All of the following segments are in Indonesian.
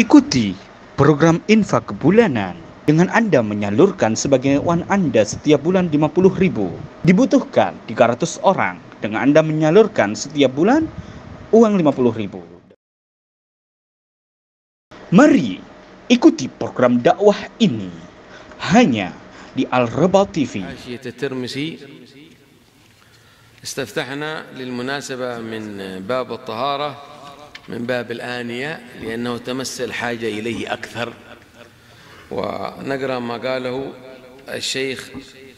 Ikuti program infak bulanan dengan Anda menyalurkan sebagai uang Anda setiap bulan 50.000. ribu. Dibutuhkan 300 orang dengan Anda menyalurkan setiap bulan uang 50.000. Mari ikuti program dakwah ini hanya di Al-Rabah TV. استفتحنا للمناسبة من باب الطهارة من باب الآنية لأنه تمس الحاجة إليه أكثر ونقرأ ما قاله الشيخ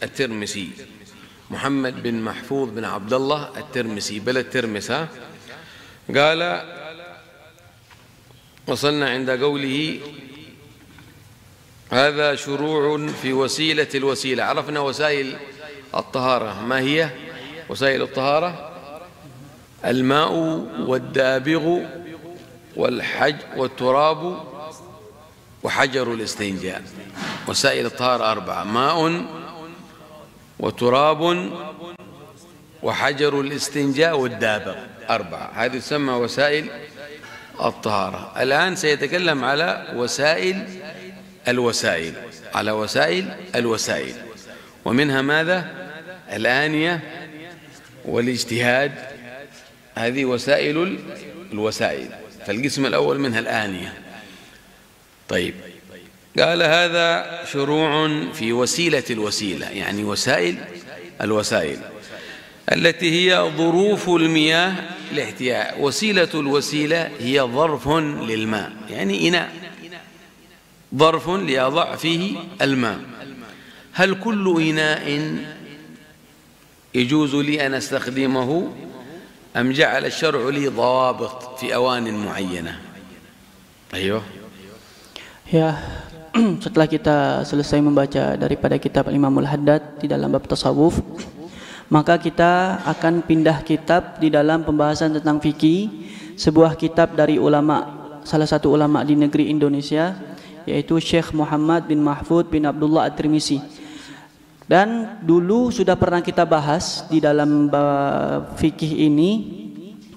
الترمسي محمد بن محفوظ بن عبد الله الترمسي بلد ترمس ها قال وصلنا عند قوله هذا شروع في وسيلة الوسيلة عرفنا وسائل الطهارة ما هي؟ وسائل الطهارة الماء والدابغ والحج والتراب وحجر الاستنجاء وسائل الطهارة أربعة ماء وتراب وحجر الاستنجاء والدابغ أربعة هذه تسمى وسائل الطهارة الآن سيتكلم على وسائل الوسائل على وسائل الوسائل ومنها ماذا الآنية والاجتهاد هذه وسائل الوسائل فالقسم الأول منها الآنية طيب قال هذا شروع في وسيلة الوسيلة يعني وسائل الوسائل التي هي ظروف المياه الاحتياء وسيلة الوسيلة هي ظرف للماء يعني إناء ظرف ليضع فيه الماء هل كل إناء يجوز لي أن أستخدمه أم جعل الشرع لي ضوابط في أوان معينة أيوة يا ya, setelah kita selesai membaca daripada kitab Imamul Haddad di dalam bab tasawuf maka kita akan pindah kitab di dalam pembahasan tentang fikih sebuah kitab dari ulama salah satu ulama di negeri Indonesia yaitu Syekh Muhammad bin Mahfud bin Abdullah At-Tirmizi dan dulu sudah pernah kita bahas di dalam bab fikih ini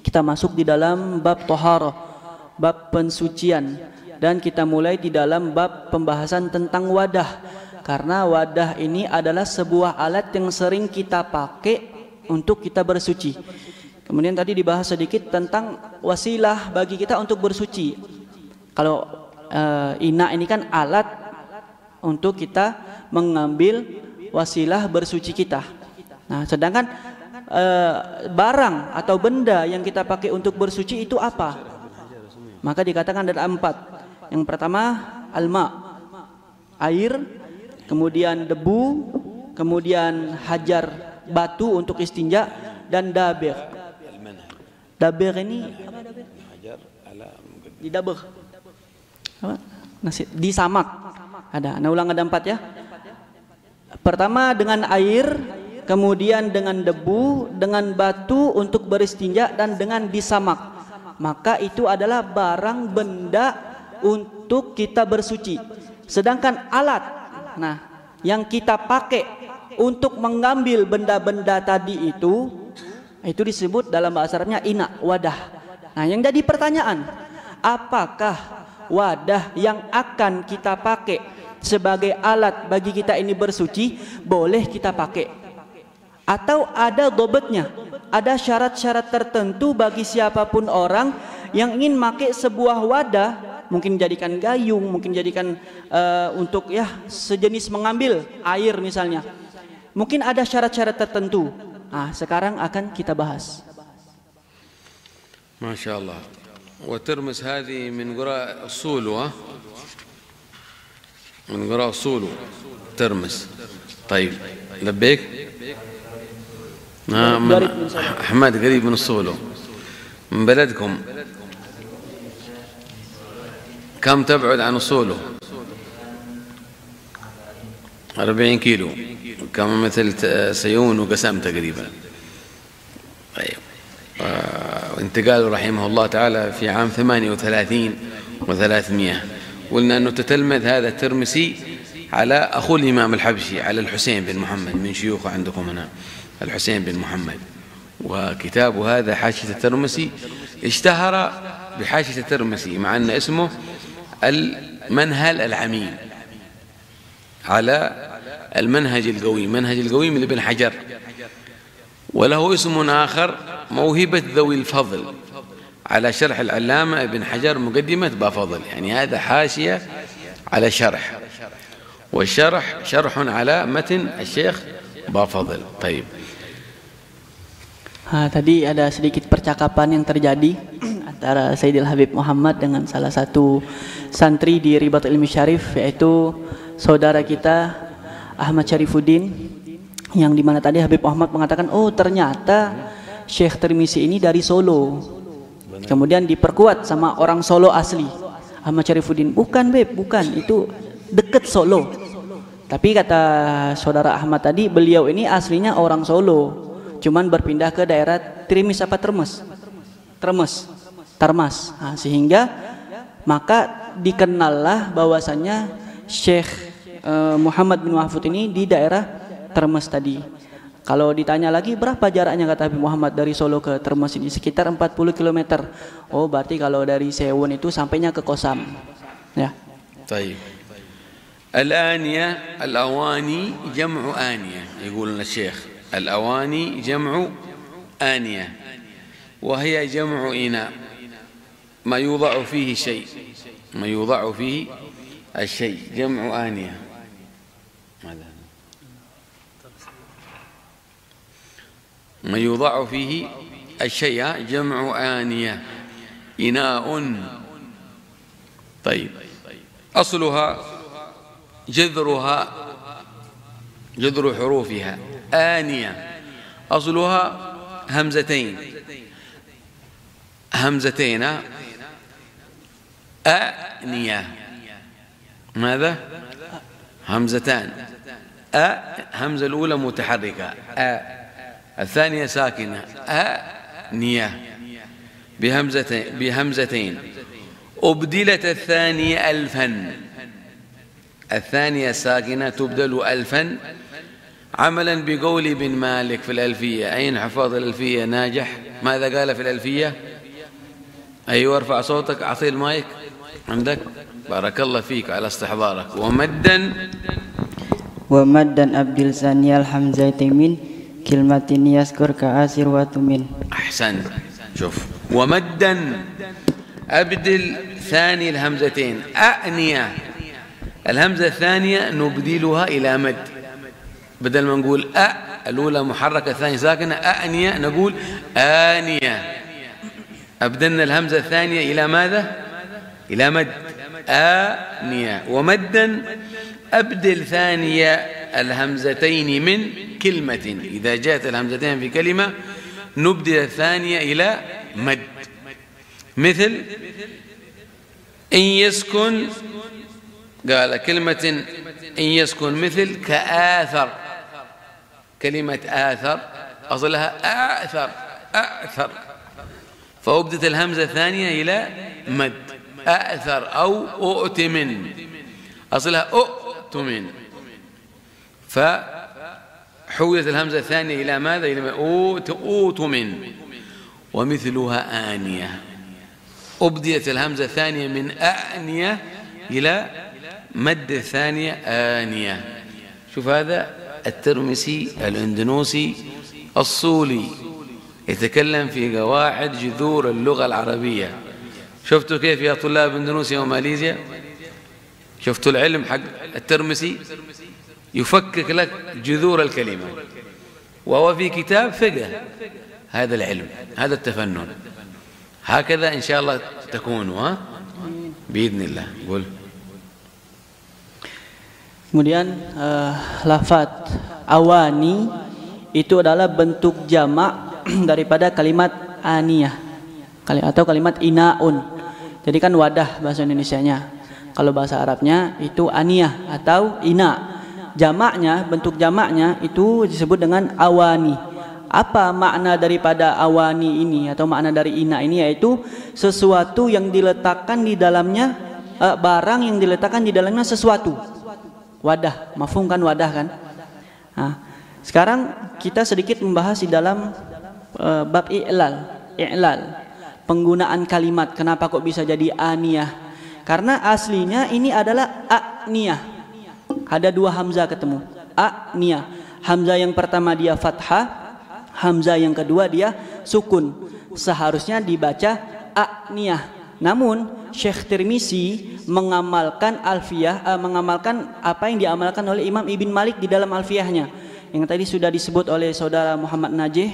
kita masuk di dalam bab tohar, bab pensucian dan kita mulai di dalam bab pembahasan tentang wadah karena wadah ini adalah sebuah alat yang sering kita pakai untuk kita bersuci. Kemudian tadi dibahas sedikit tentang wasilah bagi kita untuk bersuci. Kalau uh, eh, ina ini kan alat untuk kita mengambil wasilah bersuci kita. Nah, sedangkan eh, barang atau benda yang kita pakai untuk bersuci itu apa? Maka dikatakan ada empat. Yang pertama alma, air, kemudian debu, kemudian hajar batu untuk istinja dan dabir. Dabir ini Di dabir. Apa? Nasi, di samak. Ada. Nah, ulang ada empat ya. Pertama dengan air, kemudian dengan debu, dengan batu untuk beristinja dan dengan disamak. Maka itu adalah barang benda untuk kita bersuci. Sedangkan alat, nah yang kita pakai untuk mengambil benda-benda tadi itu, itu disebut dalam bahasa Arabnya ina, wadah. Nah yang jadi pertanyaan, apakah wadah yang akan kita pakai sebagai alat bagi kita ini bersuci boleh kita pakai atau ada dobetnya ada syarat-syarat tertentu bagi siapapun orang yang ingin pakai sebuah wadah mungkin jadikan gayung mungkin jadikan uh, untuk ya sejenis mengambil air misalnya mungkin ada syarat-syarat tertentu ah sekarang akan kita bahas Masya Allah وترمس هذه من قراء أصول من وراء أصوله ترمس طيب لبيك من أحمد قريب من أصوله من بلدكم كم تبعد عن أصوله أربعين كيلو كم مثل سيون وقسام تقريبا طيب وانتقاله آه، رحمه الله تعالى في عام ثمانية وثلاثين وثلاثمائة قلنا أنه تتلمذ هذا الترمسي على أخوه الإمام الحبشي على الحسين بن محمد من شيوخه عندكم هنا الحسين بن محمد وكتابه هذا حاشية الترمسي اشتهر بحاشية الترمسي مع أن اسمه المنهل العميل على المنهج القويم منهج القويم لابن حجر وله اسم آخر موهبة ذوي الفضل على شرح العلامة ابن حجر مقدمة بافضل يعني هذا حاشية على شرح والشرح شرح على متن الشيخ بافضل طيب Ha, tadi ada sedikit percakapan yang terjadi antara Sayyidil Habib Muhammad dengan salah satu santri di Ribat Ilmi Syarif yaitu saudara kita Ahmad Syarifuddin yang dimana tadi Habib Muhammad mengatakan oh ternyata Syekh Termisi ini dari Solo Kemudian diperkuat sama orang Solo asli. Ahmad Syarifuddin, bukan beb, bukan. Itu deket Solo. Tapi kata saudara Ahmad tadi, beliau ini aslinya orang Solo. Cuman berpindah ke daerah Trimis apa Termes? Termes. Termas. Nah, sehingga maka dikenallah bahwasannya Syekh eh, Muhammad bin Mahfud ini di daerah Termes tadi. Kalau ditanya lagi berapa jaraknya kata Habib Muhammad dari Solo ke Termes ini sekitar 40 km. Oh, berarti kalau dari Sewon itu sampainya ke Kosam. Ya. طيب الآنية الأواني جمع آنية يقول لنا الشيخ الأواني جمع آنية وهي جمع ina, ما يوضع فيه شيء ما يوضع فيه الشيء جمع آنية ما يوضع فيه الشيء جمع آنية إناء طيب أصلها جذرها جذر حروفها آنية أصلها همزتين همزتين آنية ماذا همزتان أ همزة الأولى متحركة أ الثانية ساكنة أنية بهمزتين, بهمزتين أبدلت الثانية ألفا الثانية ساكنة تبدل ألفا عملا بقول ابن مالك في الألفية أين حفاظ الألفية ناجح ماذا قال في الألفية أيوة ارفع صوتك أعطي المايك عندك بارك الله فيك على استحضارك ومدا ومدا أبدل ثانية الحمزة من كلمة يذكر آسر وتمل أحسن شوف ومدا أبدل ثاني الهمزتين أأنية الهمزة الثانية نبدلها إلى مد بدل ما نقول أ الأولى محركة الثانية ساكنة أأنية نقول آنية أبدلنا الهمزة الثانية إلى ماذا؟ إلى مد آنية ومدا أبدل ثانية الهمزتين من كلمة إذا جاءت الهمزتين في كلمة نبدل الثانية إلى مد مثل إن يسكن قال كلمة إن يسكن مثل كآثر كلمة آثر أصلها آثر آثر فأبدت الهمزة الثانية إلى مد أأثر أو أؤتمن أصلها أؤتمن فحولت الهمزة الثانية إلى ماذا إلى ما أوت أوت من ومثلها آنية أبديت الهمزة الثانية من آنية إلى مد الثانية آنية شوف هذا الترمسي الأندونوسي الصولي يتكلم في قواعد جذور اللغة العربية شفتوا كيف يا طلاب اندونيسيا وماليزيا شفتوا العلم حق الترمسي يفكك لك جذور الكلمة وهو في كتاب فقه هذا العلم هذا التفنن هكذا إن شاء الله تكون ها بإذن الله قل Kemudian uh, lafat awani itu adalah bentuk jamak daripada kalimat aniyah kali atau kalimat inaun. Jadi kan wadah bahasa Indonesianya. Kalau bahasa Arabnya itu aniyah atau ina jamaknya, bentuk jamaknya itu disebut dengan awani. Apa makna daripada awani ini atau makna dari ina ini yaitu sesuatu yang diletakkan di dalamnya eh, barang yang diletakkan di dalamnya sesuatu. Wadah, mafhum kan wadah kan? Nah, sekarang kita sedikit membahas di dalam eh, bab i'lal, i'lal. Penggunaan kalimat kenapa kok bisa jadi aniyah? Karena aslinya ini adalah akniyah ada dua hamzah ketemu. A nia. Hamzah yang pertama dia fathah, hamzah yang kedua dia sukun. Seharusnya dibaca a nia. Namun Syekh Tirmisi mengamalkan alfiah uh, eh, mengamalkan apa yang diamalkan oleh Imam Ibn Malik di dalam alfiahnya. Yang tadi sudah disebut oleh saudara Muhammad Najih.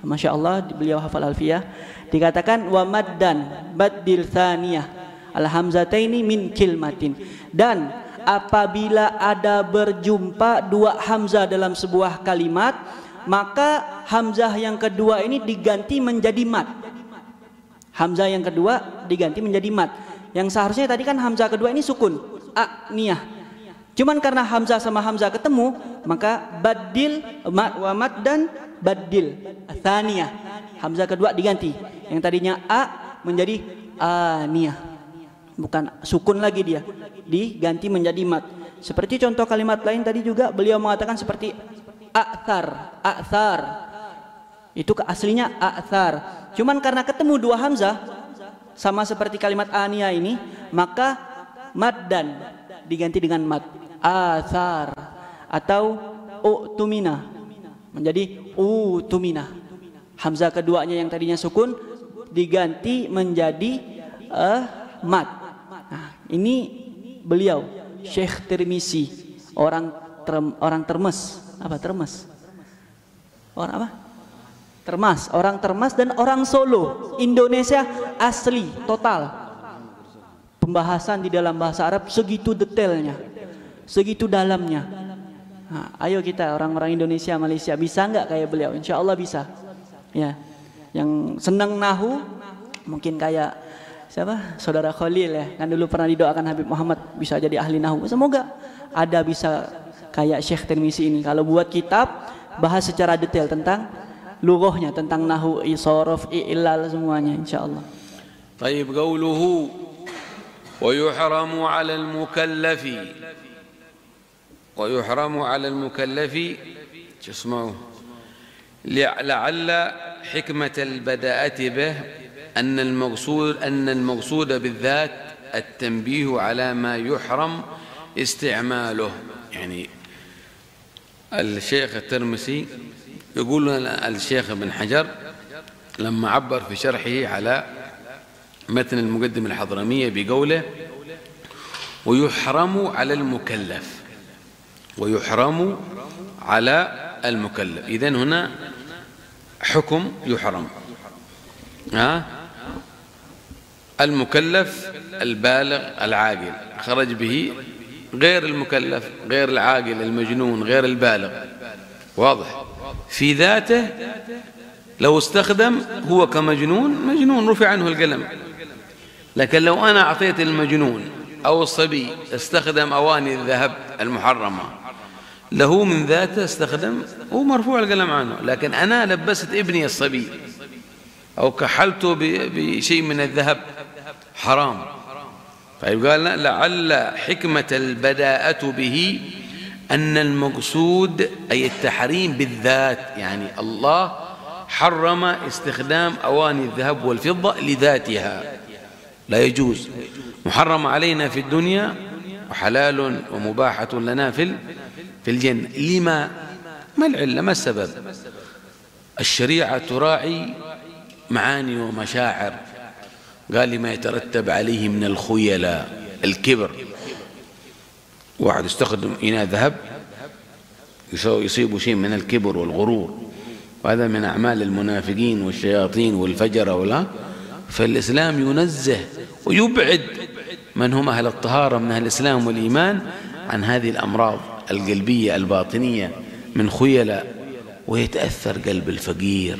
Masya Allah beliau hafal alfiah. Dikatakan wa maddan badil thaniyah al hamzataini min kilmatin. Dan apabila ada berjumpa dua hamzah dalam sebuah kalimat maka hamzah yang kedua ini diganti menjadi mat hamzah yang kedua diganti menjadi mat yang seharusnya tadi kan hamzah kedua ini sukun a niyah. cuman karena hamzah sama hamzah ketemu maka badil mat wa mat dan badil thaniyah hamzah kedua diganti yang tadinya a menjadi a aniyah bukan sukun lagi dia diganti menjadi mat seperti contoh kalimat lain tadi juga beliau mengatakan seperti akthar akthar itu aslinya akthar cuman karena ketemu dua hamzah sama seperti kalimat ania ini maka mat dan diganti dengan mat athar atau utumina menjadi utumina hamzah keduanya yang tadinya sukun diganti menjadi uh, mat ini beliau Syekh Termisi orang term, orang Termes, apa Termes? Orang apa? Termas, orang Termas dan orang Solo, Indonesia asli total. Pembahasan di dalam bahasa Arab segitu detailnya, segitu dalamnya. Nah, ayo kita orang-orang Indonesia, Malaysia bisa nggak kayak beliau? Insya Allah bisa. Ya, yang senang nahu mungkin kayak siapa saudara Khalil ya kan dulu pernah didoakan Habib Muhammad bisa jadi ahli nahu semoga ada bisa kayak Syekh Tirmisi ini kalau buat kitab bahas secara detail tentang lughahnya tentang nahu isorof i'lal semuanya insyaallah طيب قوله ويحرم على المكلف ويحرم على المكلف شو اسمه لعل حكمة البداءة به أن المقصود أن المقصود بالذات التنبيه على ما يحرم استعماله يعني الشيخ الترمسي يقول لنا الشيخ ابن حجر لما عبر في شرحه على متن المقدمة الحضرمية بقوله ويحرم على المكلف ويحرم على المكلف إذن هنا حكم يحرم ها المكلف البالغ العاقل خرج به غير المكلف غير العاقل المجنون غير البالغ واضح في ذاته لو استخدم هو كمجنون مجنون رفع عنه القلم لكن لو أنا أعطيت المجنون أو الصبي استخدم أواني الذهب المحرمة له من ذاته استخدم هو مرفوع القلم عنه لكن أنا لبست ابني الصبي أو كحلته بشيء من الذهب حرام فيقال لعل حكمة البداءة به أن المقصود أي التحريم بالذات يعني الله حرم استخدام أواني الذهب والفضة لذاتها لا يجوز محرم علينا في الدنيا وحلال ومباحة لنا في في الجنة لما ما العلة ما السبب الشريعة تراعي معاني ومشاعر قال لما يترتب عليه من الخيلاء الكبر واحد يستخدم إناء ذهب يصيبه شيء من الكبر والغرور وهذا من أعمال المنافقين والشياطين والفجرة ولا فالإسلام ينزه ويبعد من هم أهل الطهارة من أهل الإسلام والإيمان عن هذه الأمراض القلبية الباطنية من خيلاء ويتأثر قلب الفقير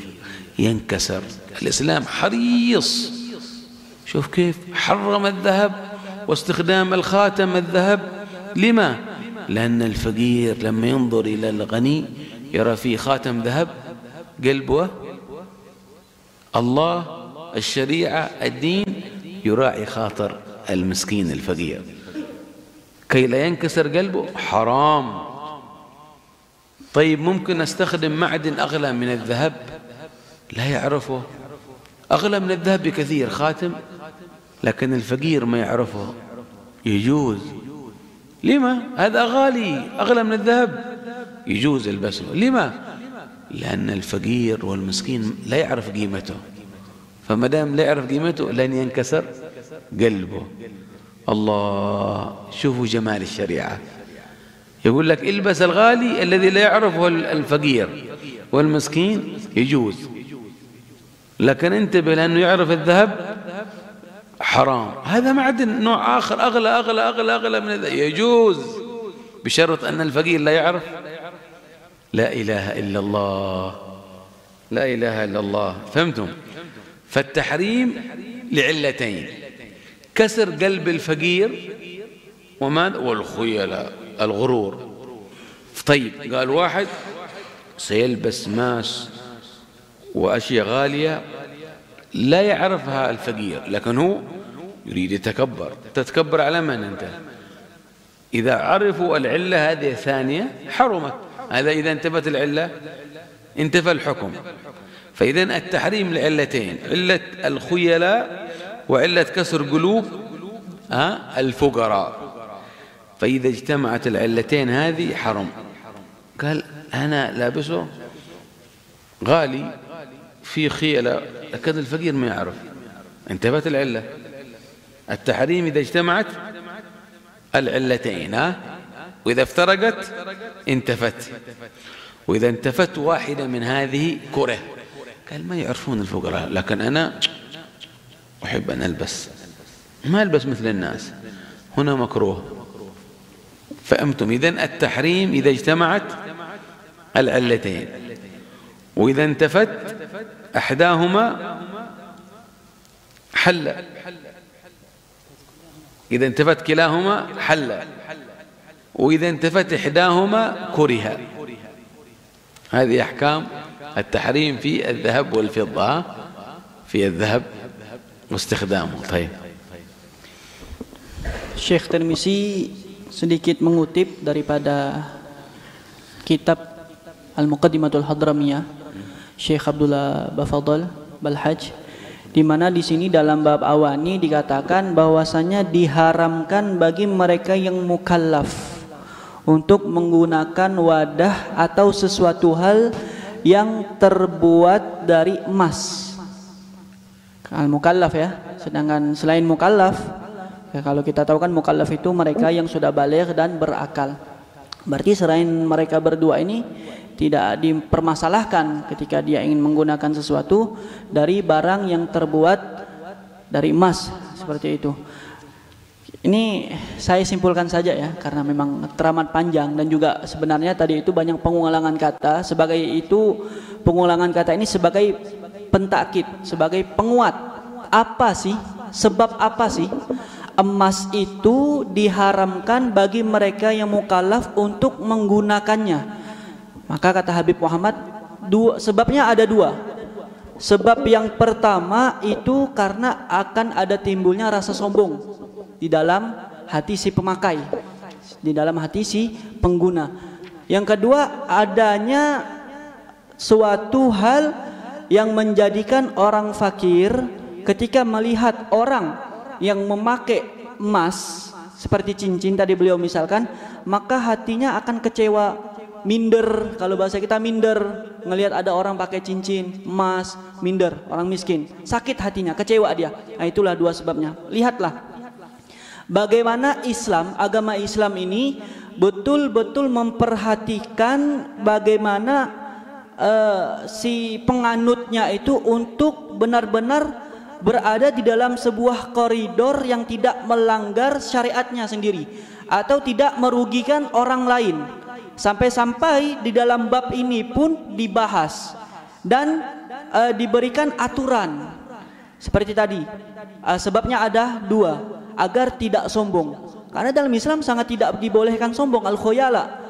ينكسر الإسلام حريص شوف كيف حرم الذهب واستخدام الخاتم الذهب لما لأن الفقير لما ينظر إلى الغني يرى فيه خاتم ذهب قلبه الله الشريعة الدين يراعي خاطر المسكين الفقير كي لا ينكسر قلبه حرام طيب ممكن استخدم معدن أغلى من الذهب لا يعرفه أغلى من الذهب بكثير خاتم لكن الفقير ما يعرفه يجوز لما هذا غالي أغلى من الذهب يجوز البسه لما لأن الفقير والمسكين لا يعرف قيمته فما دام لا يعرف قيمته لن ينكسر قلبه الله شوفوا جمال الشريعة يقول لك البس الغالي الذي لا يعرفه الفقير والمسكين يجوز لكن انتبه لأنه يعرف الذهب حرام هذا معدن نوع آخر أغلى أغلى أغلى أغلى من ذلك يجوز بشرط أن الفقير لا يعرف لا إله إلا الله لا إله إلا الله فهمتم فالتحريم لعلتين كسر قلب الفقير وماذا والخيلاء الغرور طيب قال واحد سيلبس ماس وأشياء غالية لا يعرفها الفقير لكن هو يريد يتكبر تتكبر على من أنت إذا عرفوا العلة هذه الثانية حرمت هذا إذا انتفت العلة انتفى الحكم فإذا التحريم لعلتين علة الخيلاء وعلة كسر قلوب الفقراء فإذا اجتمعت العلتين هذه حرم قال أنا لابسه غالي في خيلة لكن الفقير ما يعرف انتبهت العلة التحريم إذا اجتمعت العلتين ها وإذا افترقت انتفت وإذا انتفت واحدة من هذه كره قال ما يعرفون الفقراء لكن أنا أحب أن ألبس ما ألبس مثل الناس هنا مكروه فأمتم إذن التحريم إذا اجتمعت العلتين وإذا انتفت أحداهما حل إذا انتفت كلاهما حل وإذا انتفت إحداهما كره هذه أحكام التحريم في الذهب والفضة في الذهب واستخدامه طيب Syekh Tirmizi sedikit mengutip daripada kitab Al-Muqaddimatul Hadramiyah Syekh Abdullah Bafadol Balhaj di mana di sini dalam bab awani dikatakan bahwasanya diharamkan bagi mereka yang mukallaf untuk menggunakan wadah atau sesuatu hal yang terbuat dari emas. Al mukallaf ya. Sedangkan selain mukallaf ya kalau kita tahu kan mukallaf itu mereka yang sudah baligh dan berakal. Berarti selain mereka berdua ini tidak dipermasalahkan ketika dia ingin menggunakan sesuatu dari barang yang terbuat dari emas seperti itu. Ini saya simpulkan saja ya karena memang teramat panjang dan juga sebenarnya tadi itu banyak pengulangan kata sebagai itu pengulangan kata ini sebagai pentakit sebagai penguat apa sih sebab apa sih emas itu diharamkan bagi mereka yang mukallaf untuk menggunakannya maka kata Habib Muhammad, dua, sebabnya ada dua. Sebab yang pertama itu karena akan ada timbulnya rasa sombong di dalam hati si pemakai, di dalam hati si pengguna. Yang kedua adanya suatu hal yang menjadikan orang fakir ketika melihat orang yang memakai emas seperti cincin tadi beliau misalkan, maka hatinya akan kecewa minder kalau bahasa kita minder ngelihat ada orang pakai cincin emas minder orang miskin sakit hatinya kecewa dia nah itulah dua sebabnya lihatlah bagaimana Islam agama Islam ini betul-betul memperhatikan bagaimana uh, si penganutnya itu untuk benar-benar berada di dalam sebuah koridor yang tidak melanggar syariatnya sendiri atau tidak merugikan orang lain Sampai-sampai di dalam bab ini pun dibahas dan uh, diberikan aturan seperti tadi. Uh, sebabnya ada dua, agar tidak sombong. Karena dalam Islam sangat tidak dibolehkan sombong al-khoyala.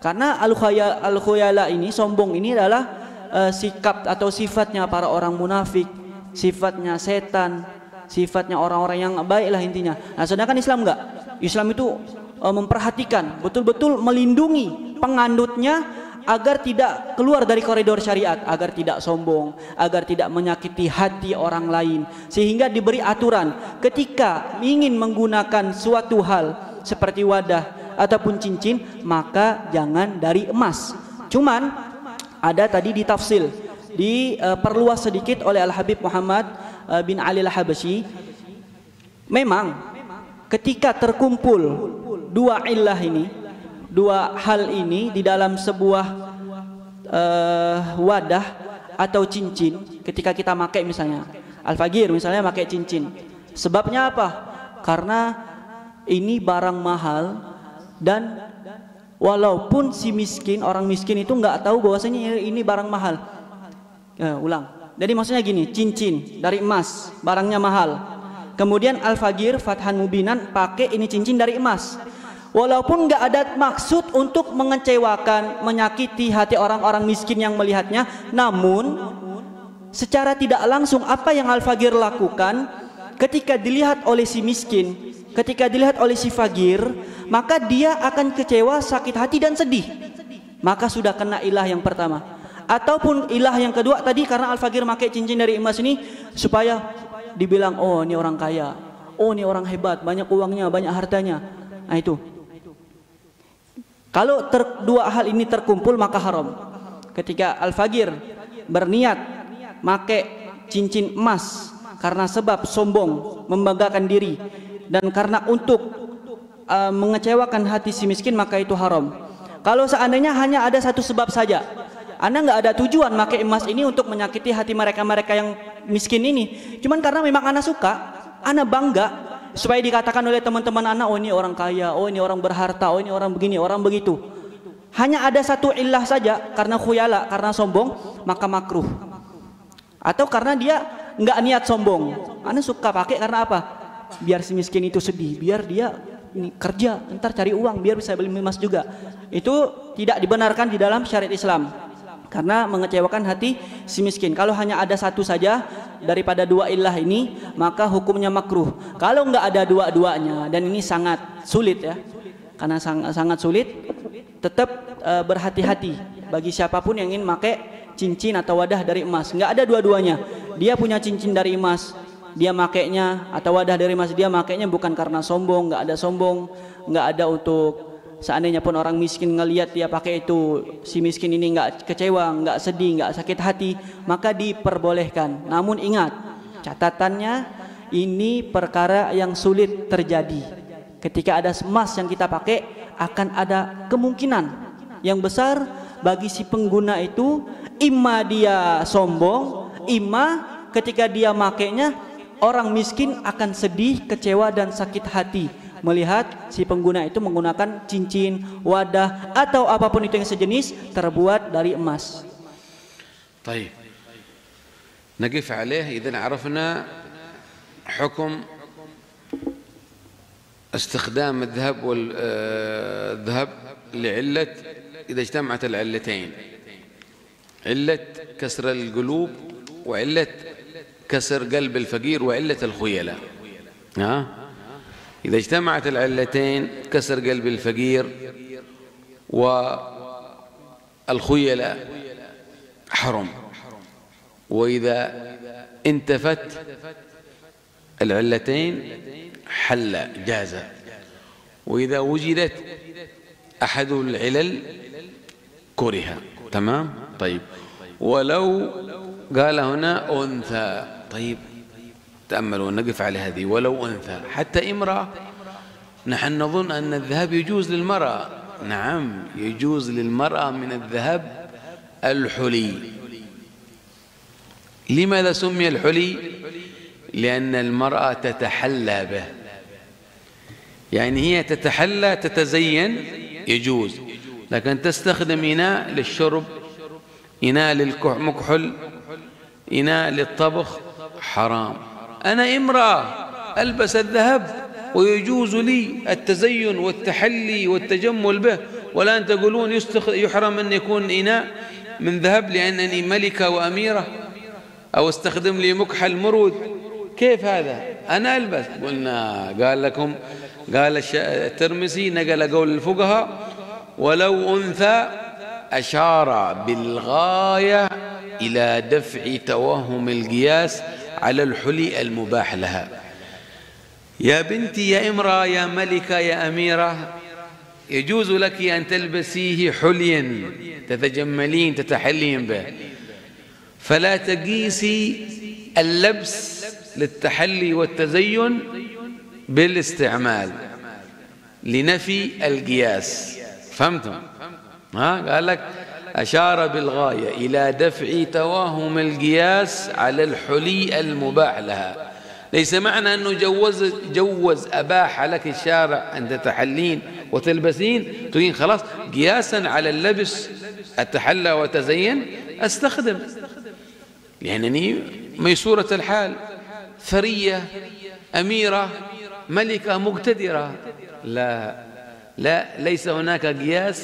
Karena al-khoyala ini sombong ini adalah uh, sikap atau sifatnya para orang munafik, sifatnya setan, sifatnya orang-orang yang baik lah intinya. Nah, sedangkan Islam enggak. Islam itu Eh, memperhatikan, betul-betul melindungi pengandutnya agar tidak keluar dari koridor syariat, agar tidak sombong, agar tidak menyakiti hati orang lain, sehingga diberi aturan ketika ingin menggunakan suatu hal seperti wadah ataupun cincin, maka jangan dari emas. Cuman ada tadi di tafsir diperluas sedikit oleh Al Habib Muhammad eh, bin Ali Al Habasyi. Memang ketika terkumpul dua ilah ini, dua hal ini di dalam sebuah uh, wadah atau cincin ketika kita pakai misalnya al-fagir misalnya pakai cincin. Sebabnya apa? Karena ini barang mahal dan walaupun si miskin orang miskin itu nggak tahu bahwasanya ini barang mahal. Uh, ulang. Jadi maksudnya gini, cincin dari emas, barangnya mahal. Kemudian Al-Fagir Fathan Mubinan pakai ini cincin dari emas walaupun nggak ada maksud untuk mengecewakan, menyakiti hati orang-orang miskin yang melihatnya, namun secara tidak langsung apa yang Al-Fagir lakukan ketika dilihat oleh si miskin, ketika dilihat oleh si fagir, maka dia akan kecewa, sakit hati dan sedih. Maka sudah kena ilah yang pertama. Ataupun ilah yang kedua tadi karena Al-Fagir pakai cincin dari emas ini supaya dibilang oh ini orang kaya, oh ini orang hebat, banyak uangnya, banyak hartanya. Nah itu kalau ter, dua hal ini terkumpul maka haram. Ketika al fagir berniat make cincin emas karena sebab sombong membanggakan diri dan karena untuk uh, mengecewakan hati si miskin maka itu haram. Kalau seandainya hanya ada satu sebab saja, anda nggak ada tujuan make emas ini untuk menyakiti hati mereka-mereka yang miskin ini. Cuman karena memang Anda suka, Anda bangga, supaya dikatakan oleh teman-teman anak oh ini orang kaya, oh ini orang berharta, oh ini orang begini, orang begitu. Hanya ada satu ilah saja karena khuyala, karena sombong, maka makruh. Atau karena dia nggak niat sombong. Anda suka pakai karena apa? Biar si miskin itu sedih, biar dia ini kerja, ntar cari uang biar bisa beli emas juga. Itu tidak dibenarkan di dalam syariat Islam karena mengecewakan hati si miskin. Kalau hanya ada satu saja daripada dua ilah ini, maka hukumnya makruh. Kalau nggak ada dua-duanya, dan ini sangat sulit ya, karena sang sangat sulit, tetap uh, berhati-hati bagi siapapun yang ingin pakai cincin atau wadah dari emas. Nggak ada dua-duanya. Dia punya cincin dari emas, dia makainya atau wadah dari emas dia makainya bukan karena sombong, nggak ada sombong, nggak ada untuk seandainya pun orang miskin ngelihat dia pakai itu si miskin ini nggak kecewa nggak sedih nggak sakit hati maka diperbolehkan namun ingat catatannya ini perkara yang sulit terjadi ketika ada emas yang kita pakai akan ada kemungkinan yang besar bagi si pengguna itu imma dia sombong imma ketika dia makainya orang miskin akan sedih kecewa dan sakit hati melihat si pengguna itu menggunakan cincin, wadah atau apapun itu yang sejenis terbuat dari emas. Baik. طيب. نقف عليه إذا عرفنا حكم استخدام الذهب والذهب آه، لعلة إذا اجتمعت العلتين علة كسر القلوب وعلة كسر قلب الفقير وعلة الخيلاء ها إذا اجتمعت العلتين كسر قلب الفقير والخيلة حرم وإذا انتفت العلتين حل جاز وإذا وجدت أحد العلل كره تمام طيب ولو قال هنا أنثى طيب تأمل ونقف على هذه ولو أنثى حتى امرأة نحن نظن أن الذهب يجوز للمرأة نعم يجوز للمرأة من الذهب الحلي لماذا سمي الحلي لأن المرأة تتحلى به يعني هي تتحلى تتزين يجوز لكن تستخدم إناء للشرب إناء للمكحل إناء للطبخ حرام أنا امرأة ألبس الذهب ويجوز لي التزين والتحلي والتجمل به ولا أن تقولون يحرم أن يكون إناء من ذهب لأنني ملكة وأميرة أو استخدم لي مكحل مرود كيف هذا أنا ألبس قلنا قال لكم قال الترمسي نقل قول الفقهاء ولو أنثى أشار بالغاية إلى دفع توهم القياس على الحلي المباح لها يا بنتي يا امرأة يا ملكة يا أميرة يجوز لك أن تلبسيه حليا تتجملين تتحلين به فلا تقيسي اللبس للتحلي والتزين بالاستعمال لنفي القياس فهمتم ها قال لك أشار بالغاية إلى دفع توهم القياس على الحلي المباح لها ليس معنى أنه جوز, جوز أباح لك الشارع أن تتحلين وتلبسين تقولين خلاص قياسا على اللبس أتحلى وتزين أستخدم لأنني ميسورة الحال ثرية أميرة ملكة مقتدرة لا لا ليس هناك قياس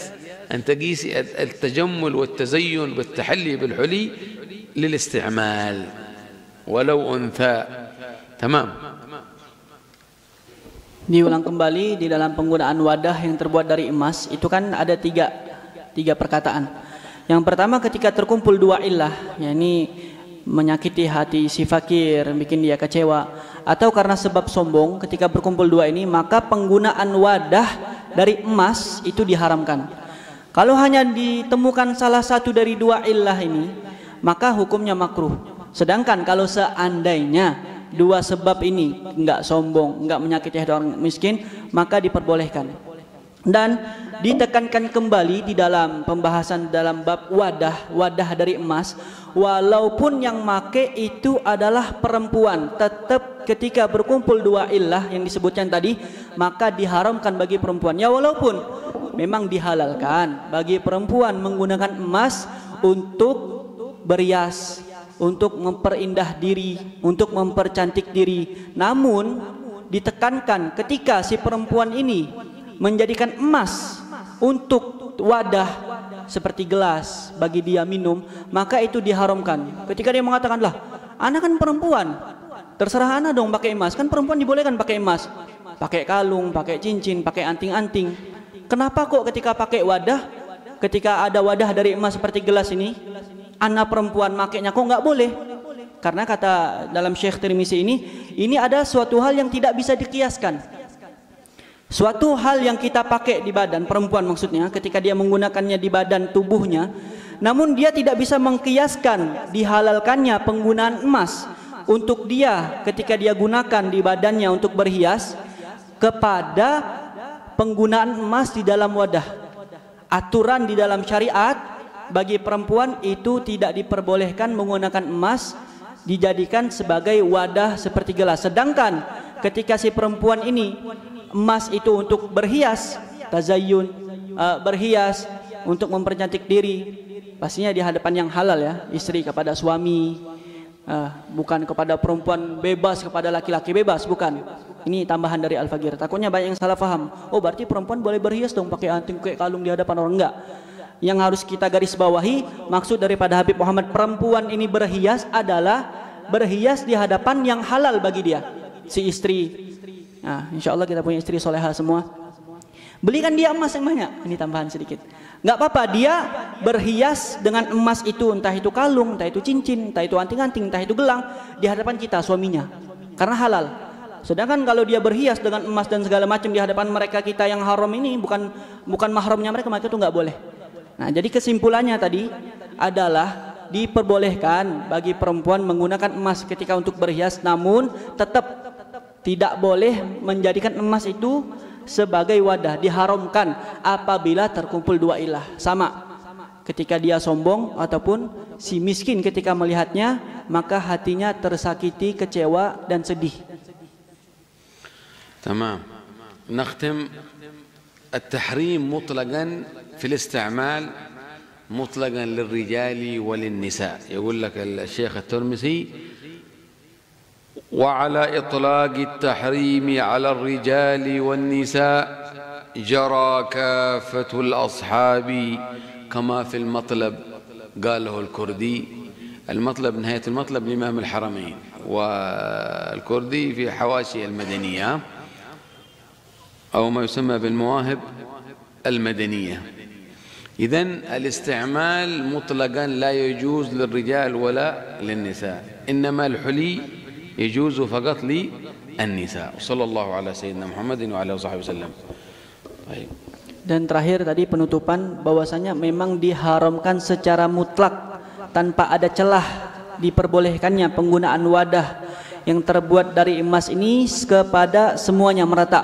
أن تقيس التجمل والتزين بالتحلي بالحلي للاستعمال ولو أنثى تمام Diulang kembali di dalam penggunaan wadah yang terbuat dari emas itu kan ada tiga tiga perkataan. Yang pertama ketika terkumpul dua ilah, yakni menyakiti hati si fakir, bikin dia kecewa atau karena sebab sombong ketika berkumpul dua ini maka penggunaan wadah dari emas itu diharamkan kalau hanya ditemukan salah satu dari dua ilah ini maka hukumnya makruh sedangkan kalau seandainya dua sebab ini nggak sombong nggak menyakiti orang miskin maka diperbolehkan dan ditekankan kembali di dalam pembahasan dalam bab wadah wadah dari emas walaupun yang make itu adalah perempuan tetap ketika berkumpul dua ilah yang disebutkan tadi maka diharamkan bagi perempuan ya walaupun memang dihalalkan bagi perempuan menggunakan emas untuk berias untuk memperindah diri untuk mempercantik diri namun ditekankan ketika si perempuan ini menjadikan emas untuk wadah seperti gelas bagi dia minum, maka itu diharamkan. Ketika dia mengatakan, anak kan perempuan. Terserah anak dong pakai emas. Kan perempuan dibolehkan pakai emas. Pakai kalung, pakai cincin, pakai anting-anting. Kenapa kok ketika pakai wadah, ketika ada wadah dari emas seperti gelas ini, anak perempuan makainya kok nggak boleh?" Karena kata dalam Syekh Tirmizi ini, ini ada suatu hal yang tidak bisa dikiaskan. Suatu hal yang kita pakai di badan perempuan maksudnya ketika dia menggunakannya di badan tubuhnya namun dia tidak bisa mengkiaskan dihalalkannya penggunaan emas untuk dia ketika dia gunakan di badannya untuk berhias kepada penggunaan emas di dalam wadah aturan di dalam syariat bagi perempuan itu tidak diperbolehkan menggunakan emas dijadikan sebagai wadah seperti gelas sedangkan ketika si perempuan ini emas itu untuk berhias tazayun uh, berhias untuk mempercantik diri pastinya di hadapan yang halal ya istri kepada suami uh, bukan kepada perempuan bebas kepada laki-laki bebas bukan ini tambahan dari Al-Fagir takutnya banyak yang salah paham oh berarti perempuan boleh berhias dong pakai anting kayak kalung di hadapan orang enggak yang harus kita garis bawahi maksud daripada Habib Muhammad perempuan ini berhias adalah berhias di hadapan yang halal bagi dia si istri Nah, insya Allah kita punya istri soleha semua. Belikan dia emas yang banyak. Ini tambahan sedikit. Gak apa-apa, dia berhias dengan emas itu. Entah itu kalung, entah itu cincin, entah itu anting-anting, entah itu gelang. Di hadapan kita, suaminya. Karena halal. Sedangkan kalau dia berhias dengan emas dan segala macam di hadapan mereka kita yang haram ini bukan bukan mahramnya mereka maka itu gak boleh. Nah jadi kesimpulannya tadi adalah diperbolehkan bagi perempuan menggunakan emas ketika untuk berhias namun tetap tidak boleh menjadikan emas itu sebagai wadah diharamkan apabila terkumpul dua ilah sama ketika dia sombong ataupun si miskin ketika melihatnya maka hatinya tersakiti kecewa dan sedih تمام نختم التحريم مطلقا في الاستعمال مطلقا للرجال وللنساء يقول لك الشيخ الترمذي وعلى إطلاق التحريم على الرجال والنساء جرى كافة الأصحاب كما في المطلب قاله الكردي المطلب نهاية المطلب لإمام الحرمين والكردي في حواشي المدنية أو ما يسمى بالمواهب المدنية إذا الاستعمال مطلقا لا يجوز للرجال ولا للنساء إنما الحلي يجوز فقط للنساء صلى الله على سيدنا محمد وعلى صحبه وسلم dan terakhir tadi penutupan bahwasanya memang diharamkan secara mutlak tanpa ada celah diperbolehkannya penggunaan wadah yang terbuat dari emas ini kepada semuanya merata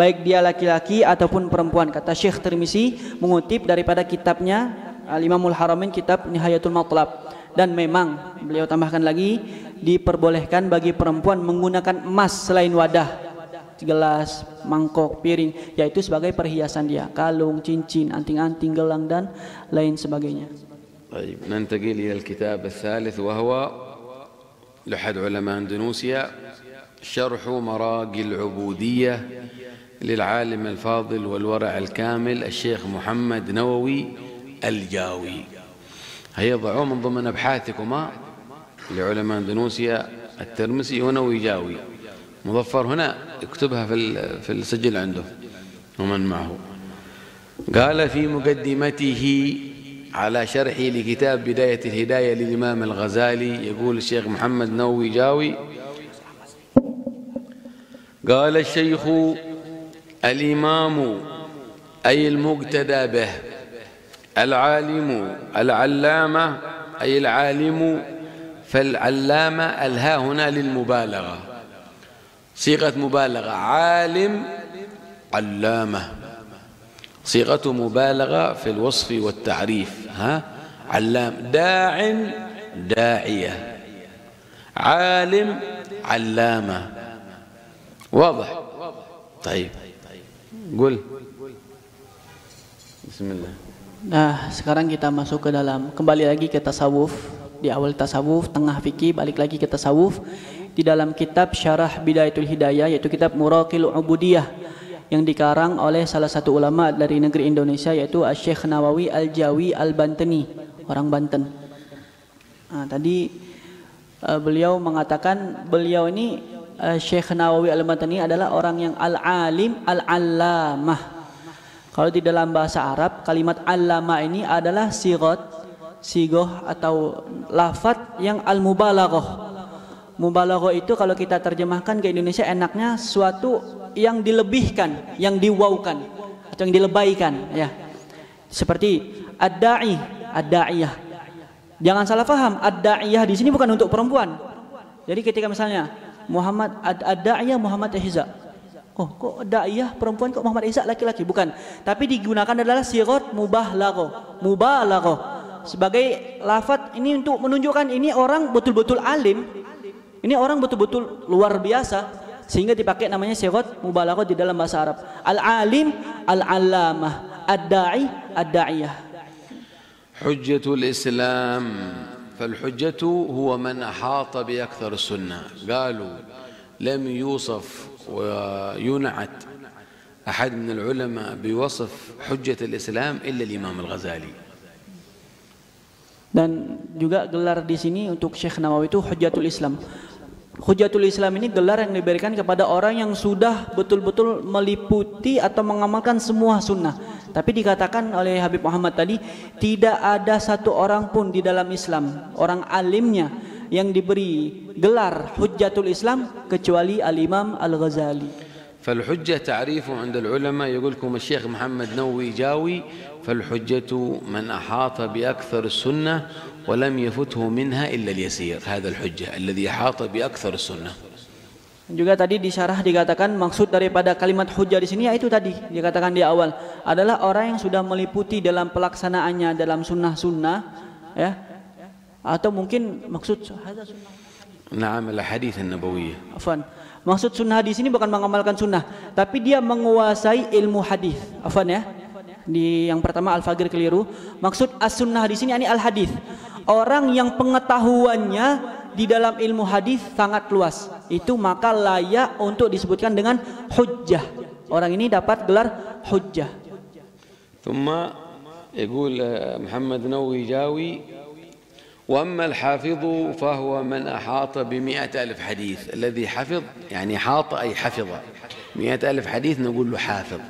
baik dia laki-laki ataupun perempuan kata Syekh Tirmizi mengutip daripada kitabnya Al Imamul Haramain kitab Nihayatul Matlab dan memang beliau tambahkan lagi diperbolehkan bagi perempuan menggunakan emas selain wadah gelas, mangkok, piring yaitu sebagai perhiasan dia kalung, cincin, anting-anting, gelang dan lain sebagainya طيب ننتقل إلى الكتاب الثالث وهو لأحد علماء اندونيسيا شرح مراقي العبودية للعالم الفاضل والورع الكامل الشيخ محمد نووي الجاوي هيضعوه من ضمن أبحاثكما لعلماء اندونيسيا الترمسي هنا ويجاوي مظفر هنا اكتبها في في السجل عنده ومن معه قال في مقدمته على شرحي لكتاب بداية الهداية للإمام الغزالي يقول الشيخ محمد نووي جاوي قال الشيخ الإمام أي المقتدى به العالم العلامة أي العالم فالعلامة الها هنا للمبالغة صيغة مبالغة عالم علامة صيغة مبالغة في الوصف والتعريف ها علام داع داعية عالم علامة واضح طيب قل بسم الله Nah, sekarang kita masuk ke dalam kembali lagi ke tasawuf. Di awal tasawuf, tengah fikih, balik lagi ke tasawuf. Di dalam kitab Syarah Bidayatul Hidayah yaitu kitab Muraqil Ubudiyah yang dikarang oleh salah satu ulama dari negeri Indonesia yaitu Syekh Nawawi Al-Jawi Al-Bantani, orang Banten. Nah, tadi uh, beliau mengatakan beliau ini uh, eh, Syekh Nawawi Al-Bantani adalah orang yang al-alim al-allamah kalau di dalam bahasa Arab, kalimat allama ini adalah sigot, sigoh atau lafat yang al mubalaghoh Mubalaghoh itu kalau kita terjemahkan ke Indonesia enaknya suatu yang dilebihkan, yang diwaukan atau yang dilebaikan ya. Seperti ad-da'i, ad-da'iyah. Jangan salah paham, ad-da'iyah di sini bukan untuk perempuan. Jadi ketika misalnya Muhammad ad-da'iyah Muhammad Ihza, Oh, kok dakwah iya? perempuan kok Muhammad Isa laki-laki? Bukan. Tapi digunakan adalah sirat mubahlaghah. Mubahlaghah sebagai lafat ini untuk menunjukkan ini orang betul-betul alim. Ini orang betul-betul luar biasa sehingga dipakai namanya sirat mubahlaghah di dalam bahasa Arab. Al-alim, al-allamah, ad-da'i, ad-da'iyah. Hujjatul Islam. فالحجة هو من أحاط بأكثر sunnah, قالوا لم يوصف وينعت أحد من العلماء بوصف حجة الإسلام إلا الإمام الغزالي dan juga gelar di sini untuk Syekh Nawawi itu Hujatul Islam. Hujatul Islam ini gelar yang diberikan kepada orang yang sudah betul-betul meliputi atau mengamalkan semua sunnah. Tapi dikatakan oleh Habib Muhammad tadi, tidak ada satu orang pun di dalam Islam, orang alimnya, yang diberi gelar Hujjatul Islam kecuali Al-Imam Al-Ghazali. فالحجة تعريفه عند العلماء يقول لكم الشيخ محمد نووي جاوي فالحجة من أحاط بأكثر السنة ولم يفته منها إلا اليسير هذا الحجة الذي أحاط بأكثر sunnah. Juga tadi di syarah dikatakan maksud daripada kalimat hujah di sini yaitu tadi dikatakan di awal adalah orang yang sudah meliputi dalam pelaksanaannya dalam sunnah-sunnah ya atau mungkin maksud Naam al-hadith nabawiyah Maksud sunnah di sini bukan mengamalkan sunnah, tapi dia menguasai ilmu hadis. afan ya. Di yang pertama al-fagir keliru. Maksud as-sunnah di sini ini al-hadis. Orang yang pengetahuannya di dalam ilmu hadis sangat luas. Itu maka layak untuk disebutkan dengan hujjah. Orang ini dapat gelar hujjah. ثم يقول محمد نووي جاوي وأما الحافظ فهو من أحاط بمئة ألف حديث الذي حفظ يعني حاط أي حفظ مئة ألف حديث نقول له حافظ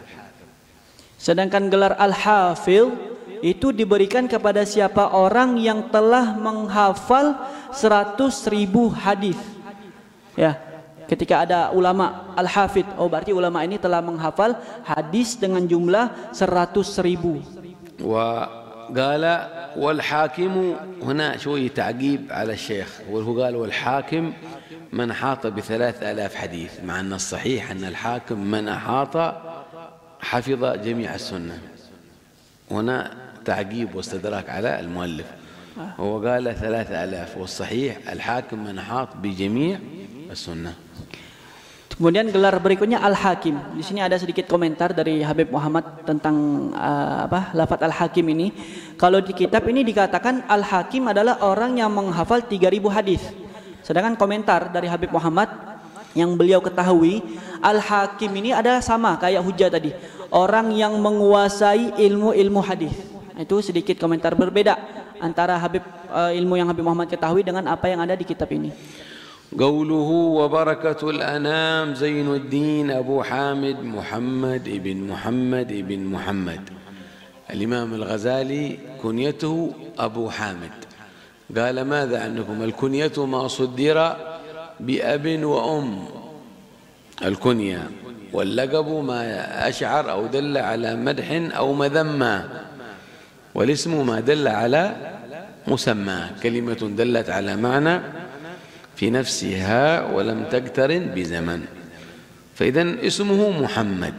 Sedangkan gelar Al-Hafidh itu diberikan kepada siapa orang yang telah menghafal 100 ribu hadis. Ya, ketika ada ulama Al-Hafidh, oh berarti ulama ini telah menghafal hadis dengan jumlah 100 ribu. Wa قال والحاكم هنا شوي تعقيب على الشيخ وهو قال والحاكم من أحاط بثلاث آلاف حديث مع أن الصحيح أن الحاكم من أحاط حفظ جميع السنة هنا تعقيب واستدراك على المؤلف هو قال ثلاث آلاف والصحيح الحاكم من أحاط بجميع السنة Kemudian gelar berikutnya Al-Hakim. Di sini ada sedikit komentar dari Habib Muhammad tentang uh, apa lafat Al-Hakim ini. Kalau di kitab ini dikatakan Al-Hakim adalah orang yang menghafal 3000 hadis. Sedangkan komentar dari Habib Muhammad yang beliau ketahui Al-Hakim ini adalah sama kayak hujah tadi. Orang yang menguasai ilmu-ilmu hadis. Itu sedikit komentar berbeda antara Habib uh, ilmu yang Habib Muhammad ketahui dengan apa yang ada di kitab ini. قوله وبركة الأنام زين الدين أبو حامد محمد ابن محمد ابن محمد الإمام الغزالي كنيته أبو حامد قال ماذا عنكم الكنية ما صدر بأب وأم الكنية واللقب ما أشعر أو دل على مدح أو مذمة والاسم ما دل على مسمى كلمة دلت على معنى في نفسها ولم تقترن بزمن فإذا اسمه محمد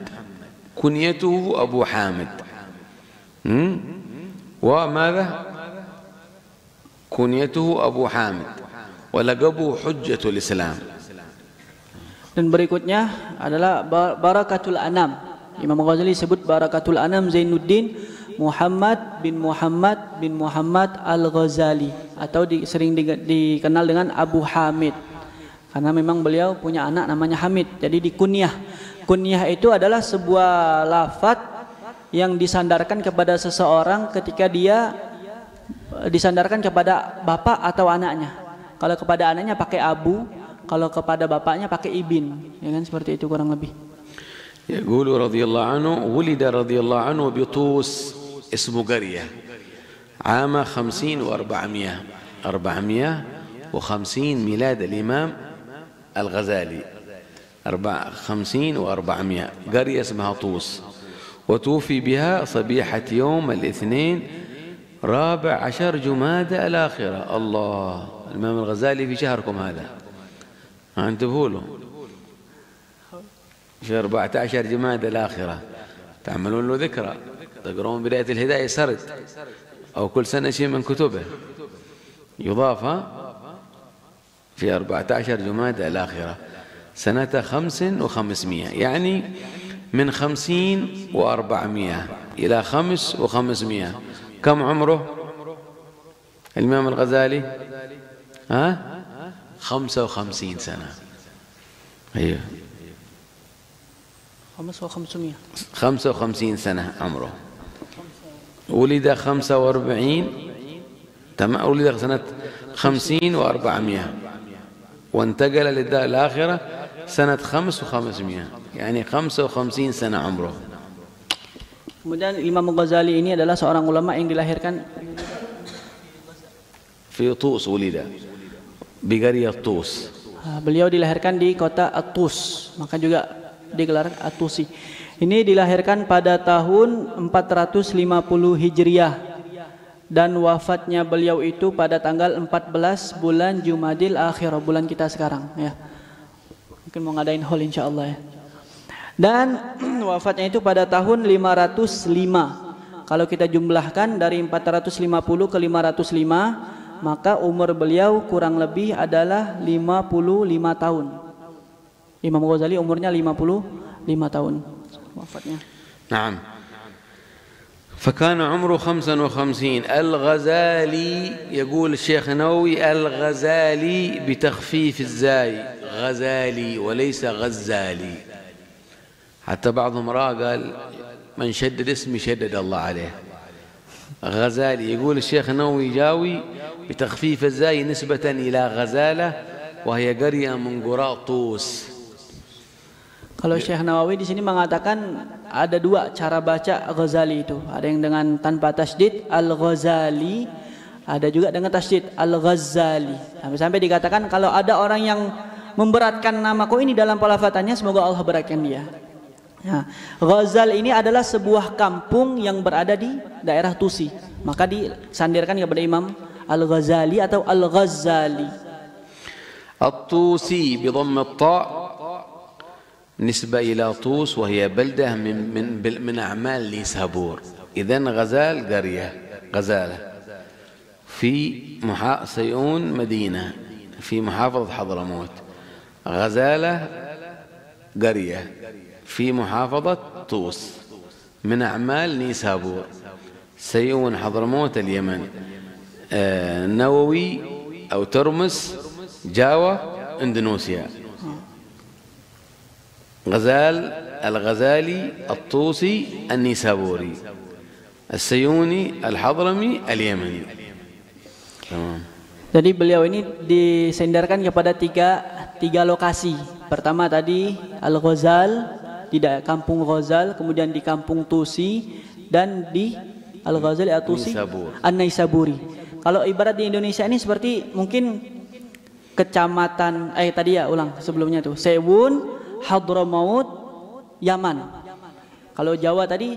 كنيته أبو حامد وماذا كنيته أبو حامد ولقبه حجة الإسلام Dan berikutnya adalah Barakatul Anam. Imam Ghazali sebut Barakatul Anam Zainuddin Muhammad bin Muhammad bin Muhammad Al-Ghazali atau di, sering di, dikenal dengan Abu Hamid. Karena memang beliau punya anak namanya Hamid. Jadi di kunyah. Kunyah itu adalah sebuah lafat yang disandarkan kepada seseorang ketika dia eh, disandarkan kepada bapak atau anaknya. Kalau kepada anaknya pakai Abu, kalau kepada bapaknya pakai Ibin. Ya kan seperti itu kurang lebih. يقول رضي الله عنه ولد رضي الله عنه بطوس اسمه قرية عام خمسين وأربعمائة أربعمائة وخمسين ميلاد الإمام الغزالي أربع خمسين وأربعمائة قرية اسمها طوس وتوفي بها صبيحة يوم الاثنين رابع عشر جمادى الآخرة الله الإمام الغزالي في شهركم هذا ما انتبهوا له في 14 جماد الآخرة تعملون له ذكرى تقرون بداية الهداية سرد أو كل سنة شيء من كتبه يضاف في 14 جمادة الآخرة سنة خمس وخمسمائة يعني من خمسين وأربعمائة إلى خمس وخمسمائة كم عمره الإمام الغزالي ها خمسة وخمسين سنة أيوه خمسة وخمسمائة خمسة وخمسين سنة عمره ولد خمسة واربعين تم ولد سنة خمسين واربعمائة وانتقل للدار الآخرة سنة خمس وخمسمائة يعني خمسة وخمسين سنة عمره Kemudian Imam Ghazali ini adalah seorang ulama yang dilahirkan di Tus ulida. Bigaria Tus. Ah, beliau dilahirkan di kota Atus, maka juga digelar Atusi. Ini dilahirkan pada tahun 450 Hijriah dan wafatnya beliau itu pada tanggal 14 bulan Jumadil akhir bulan kita sekarang ya. Mungkin mau ngadain hall insyaallah ya. Dan wafatnya itu pada tahun 505. Kalau kita jumlahkan dari 450 ke 505, maka umur beliau kurang lebih adalah 55 tahun. Imam Ghazali umurnya 55 tahun. وفقنا نعم فكان عمره خمسا وخمسين الغزالي يقول الشيخ نووي الغزالي بتخفيف الزاي غزالي وليس غزالي حتى بعضهم رأى قال من شدد اسمي شدد الله عليه غزالي يقول الشيخ نووي جاوي بتخفيف الزاي نسبة إلى غزالة وهي قرية من قراء طوس Kalau ya. Syekh Nawawi di sini mengatakan ada dua cara baca Ghazali itu. Ada yang dengan tanpa tasdid Al-Ghazali, ada juga dengan tasdid Al-Ghazali. Sampai-sampai dikatakan kalau ada orang yang memberatkan namaku ini dalam pelafatannya semoga Allah berikan dia. Nah, Ghazal ini adalah sebuah kampung yang berada di daerah Tusi. Maka disandarkan kepada Imam Al-Ghazali atau Al-Ghazali. At-Tusi bi dhamma ta نسبة إلى طوس وهي بلدة من من من أعمال ليسابور إذا غزال قرية غزالة في محا... سيئون مدينة في محافظة حضرموت غزالة قرية في محافظة طوس من أعمال نيسابور سيئون حضرموت اليمن آه نووي أو ترمس جاوة إندونيسيا غزال الغزالي الطوسي النيسابوري السيوني الحضرمي اليمني تمام Jadi beliau ini disendarkan kepada tiga, tiga lokasi. Pertama tadi Al-Ghazal, di kampung Ghazal, kemudian di kampung Tusi, dan di Al-Ghazal Tusi An-Naisaburi. Kalau ibarat di Indonesia ini seperti mungkin kecamatan eh tadi ya ulang sebelumnya tuh Sewun Hadramaut, Yaman. Kalau Jawa tadi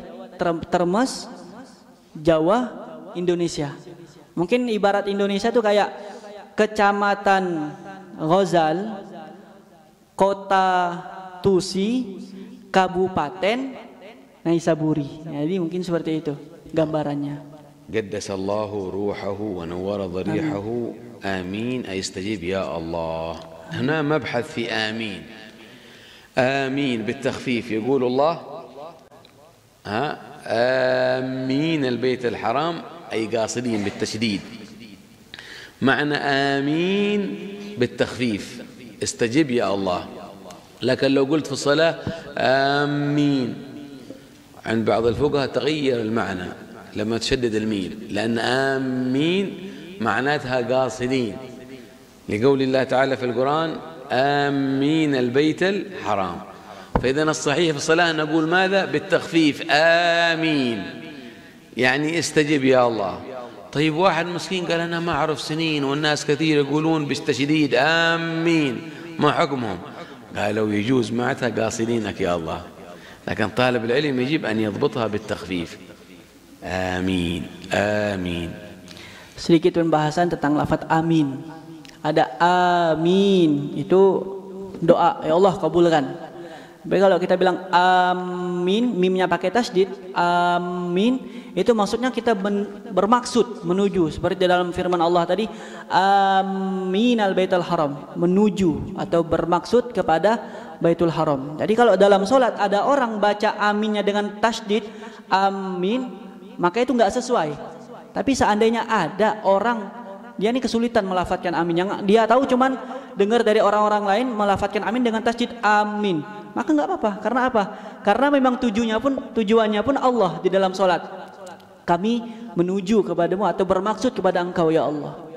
Termes, Jawa, Indonesia. Mungkin ibarat Indonesia itu kayak kecamatan Ghazal, kota Tusi, kabupaten Naisaburi. Jadi mungkin seperti itu gambarannya. قدس الله روحه ونور ضريحه Amin. أيستجيب ya Allah. Hena mabhat fi Amin. آمين بالتخفيف يقول الله ها آمين البيت الحرام أي قاصدين بالتشديد معنى آمين بالتخفيف استجب يا الله لكن لو قلت في الصلاة آمين عند بعض الفقهاء تغير المعنى لما تشدد الميل لأن آمين معناتها قاصدين لقول الله تعالى في القرآن آمين البيت الحرام فإذا الصحيح في الصلاة نقول ماذا بالتخفيف آمين يعني استجب يا الله طيب واحد مسكين قال أنا ما أعرف سنين والناس كثير يقولون بالتشديد آمين ما حكمهم قالوا يجوز معناتها قاصدينك يا الله لكن طالب العلم يجب أن يضبطها بالتخفيف آمين آمين sedikit pembahasan tentang lafaz amin ada amin itu doa ya Allah kabulkan tapi kalau kita bilang amin mimnya pakai tasdid amin itu maksudnya kita ben, bermaksud menuju seperti dalam firman Allah tadi amin al baitul haram menuju atau bermaksud kepada baitul haram jadi kalau dalam sholat ada orang baca aminnya dengan tasdid amin maka itu nggak sesuai tapi seandainya ada orang dia ini kesulitan melafatkan amin yang dia tahu cuman dengar dari orang-orang lain melafatkan amin dengan tasjid amin maka nggak apa-apa karena apa karena memang tujuannya pun tujuannya pun Allah di dalam sholat kami menuju kepadamu atau bermaksud kepada engkau ya Allah